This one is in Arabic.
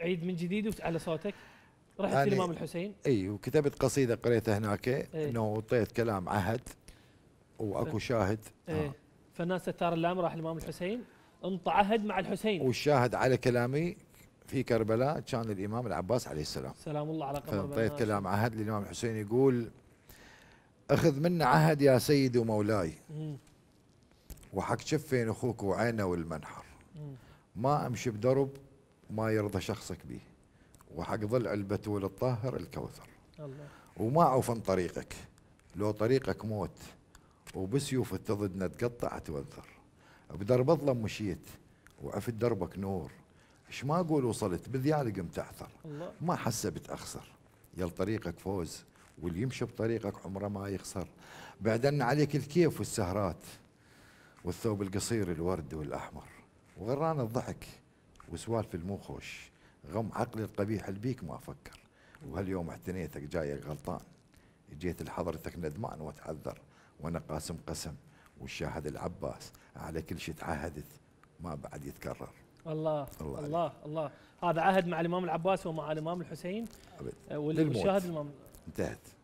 عيد من جديد وعلى صوتك رحت يعني الامام الحسين اي وكتبت قصيده قريتها هناك ايه انه وطيت كلام عهد واكو شاهد ايه فالناس تتار اللام راح الامام الحسين انطى عهد مع الحسين والشاهد على كلامي في كربلاء كان الامام العباس عليه السلام سلام الله على قبره فانطيت كلام عهد للامام الحسين يقول اخذ منا عهد يا سيدي ومولاي وحق شفين اخوك وعينه والمنحر ما امشي بدرب ما يرضى شخصك به وحق ظل البتول الطاهر الكوثر الله. وما عوفن طريقك لو طريقك موت وبسيوف تضدنا تقطع توذر بدرب اظلم مشيت وعفت دربك نور اش ما اقول وصلت بذيال قمت الله. ما حسبت اخسر يا طريقك فوز واللي يمشي بطريقك عمره ما يخسر بعدن عليك الكيف والسهرات والثوب القصير الورد والاحمر وغران الضحك وسوالف المو خوش غم عقلي القبيح البيك ما افكر وهاليوم اعتنيتك جايك غلطان جيت لحضرتك ندمان واتعذر وانا قاسم قسم والشاهد العباس على كل شيء تعهدت ما بعد يتكرر الله الله الله, الله, الله هذا عهد مع الامام العباس ومع الامام الحسين أبد. والشاهد الامام انتهت